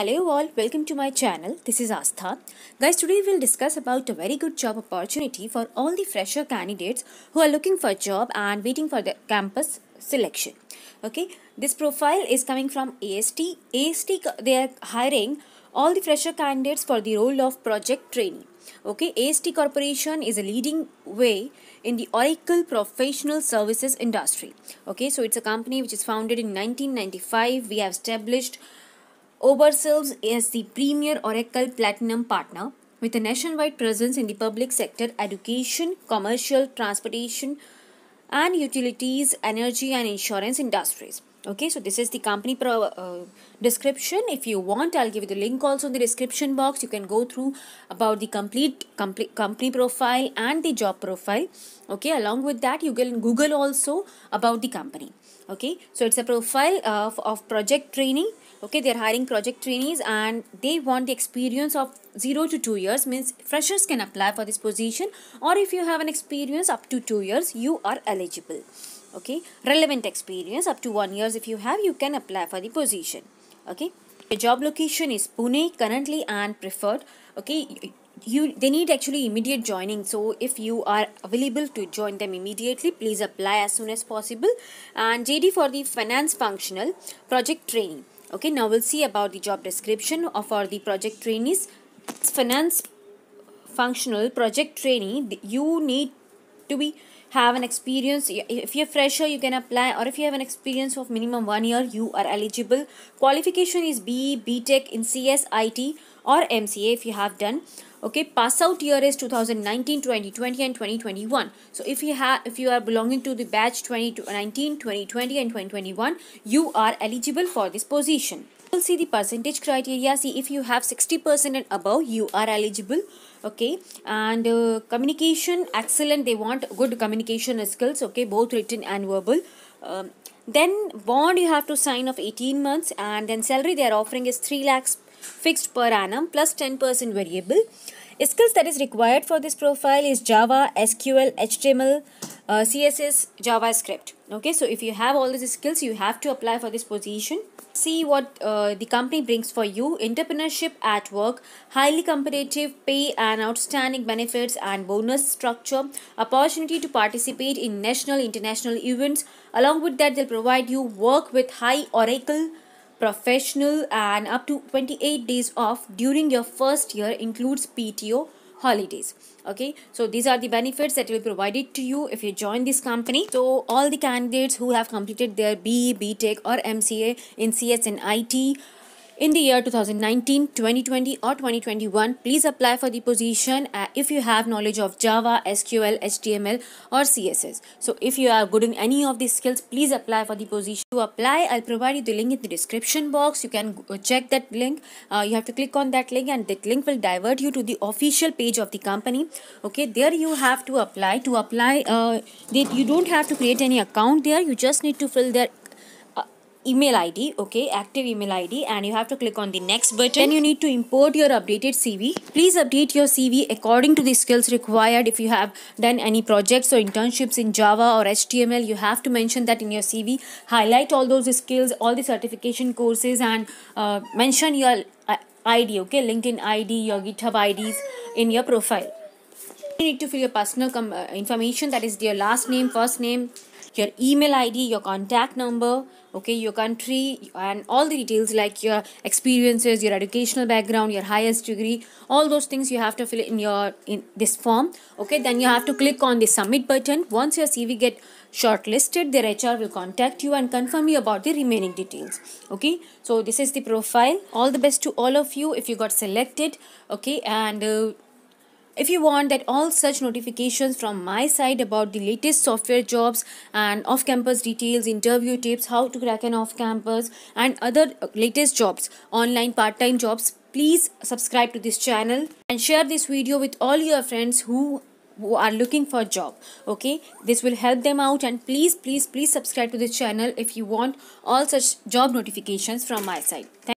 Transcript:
Hello all, welcome to my channel. This is Astha. Guys, today we'll discuss about a very good job opportunity for all the fresher candidates who are looking for a job and waiting for the campus selection. Okay, this profile is coming from AST. AST, they are hiring all the fresher candidates for the role of project trainee. Okay, AST Corporation is a leading way in the Oracle professional services industry. Okay, so it's a company which is founded in 1995. We have established Overserves as the premier Oracle Platinum partner with a nationwide presence in the public sector, education, commercial, transportation, and utilities, energy, and insurance industries. Okay, so this is the company pro, uh, description. If you want, I'll give you the link also in the description box. You can go through about the complete complete company profile and the job profile. Okay, along with that, you can Google also about the company. Okay, so it's a profile uh, of, of project training okay they're hiring project trainees and they want the experience of 0 to 2 years means freshers can apply for this position or if you have an experience up to 2 years you are eligible okay relevant experience up to 1 years if you have you can apply for the position okay the job location is Pune currently and preferred okay you they need actually immediate joining so if you are available to join them immediately please apply as soon as possible and JD for the finance functional project training okay now we'll see about the job description of our the project trainees finance functional project trainee you need to be have an experience if you're fresher you can apply or if you have an experience of minimum one year you are eligible qualification is be btech in CS IT or MCA if you have done okay pass out year is 2019 2020 and 2021 so if you have if you are belonging to the batch 2019 2020 and 2021 you are eligible for this position you'll see the percentage criteria see if you have 60% and above you are eligible okay and uh, communication excellent they want good communication skills okay both written and verbal um, then bond you have to sign of 18 months and then salary they are offering is 3 lakhs fixed per annum plus 10% variable. Skills that is required for this profile is Java, SQL, HTML, uh, CSS, JavaScript. Okay, so if you have all these skills, you have to apply for this position. See what uh, the company brings for you. Entrepreneurship at work, highly competitive pay and outstanding benefits and bonus structure, opportunity to participate in national, international events. Along with that, they'll provide you work with high Oracle professional and up to 28 days off during your first year includes PTO holidays okay so these are the benefits that will be provided to you if you join this company so all the candidates who have completed their BE, BTECH or MCA in CS and IT in the year 2019, 2020 or 2021. Please apply for the position uh, if you have knowledge of Java, SQL, HTML or CSS. So if you are good in any of these skills, please apply for the position. To apply, I'll provide you the link in the description box. You can uh, check that link. Uh, you have to click on that link and that link will divert you to the official page of the company. Okay, there you have to apply. To apply, uh, you don't have to create any account there. You just need to fill their email id okay active email id and you have to click on the next button then you need to import your updated cv please update your cv according to the skills required if you have done any projects or internships in java or html you have to mention that in your cv highlight all those skills all the certification courses and uh, mention your uh, id okay linkedin id your github ids in your profile you need to fill your personal com- uh, information that is your last name, first name, your email ID, your contact number, okay, your country, and all the details like your experiences, your educational background, your highest degree, all those things you have to fill in your in this form. Okay, then you have to click on the submit button. Once your CV get shortlisted, their HR will contact you and confirm you about the remaining details. Okay, so this is the profile. All the best to all of you if you got selected. Okay, and. Uh, if you want that all such notifications from my side about the latest software jobs and off-campus details, interview tips, how to crack an off-campus and other uh, latest jobs, online part-time jobs, please subscribe to this channel and share this video with all your friends who who are looking for a job okay this will help them out and please please please subscribe to this channel if you want all such job notifications from my side Thank